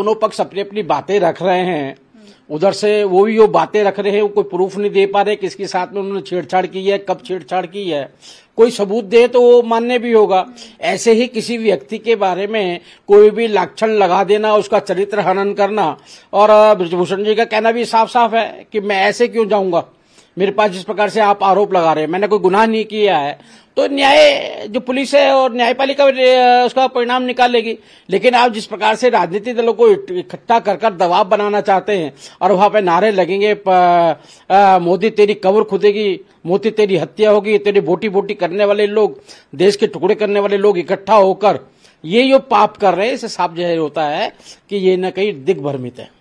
दोनों पक्ष अपनी अपनी बातें रख रहे हैं उधर से वो भी वो बातें रख रहे हैं वो कोई प्रूफ नहीं दे पा रहे किसके साथ में उन्होंने छेड़छाड़ की है कब छेड़छाड़ की है कोई सबूत दे तो वो मान्य भी होगा ऐसे ही किसी व्यक्ति के बारे में कोई भी लाक्षण लगा देना उसका चरित्र हनन करना और ब्रजभूषण जी का कहना भी साफ साफ है कि मैं ऐसे क्यों जाऊंगा मेरे पास जिस प्रकार से आप आरोप लगा रहे हैं मैंने कोई गुनाह नहीं किया है तो न्याय जो पुलिस है और न्यायपालिका उसका परिणाम निकालेगी लेकिन आप जिस प्रकार से राजनीतिक दलों को इकट्ठा कर कर दबाव बनाना चाहते हैं और वहां पे नारे लगेंगे मोदी तेरी कब्र खुदेगी मोदी तेरी हत्या होगी तेरी बोटी बोटी करने वाले लोग देश के टुकड़े करने वाले लोग इकट्ठा होकर ये जो पाप कर रहे हैं इसे साफ जाहिर होता है कि ये न कहीं दिग्भ्रमित है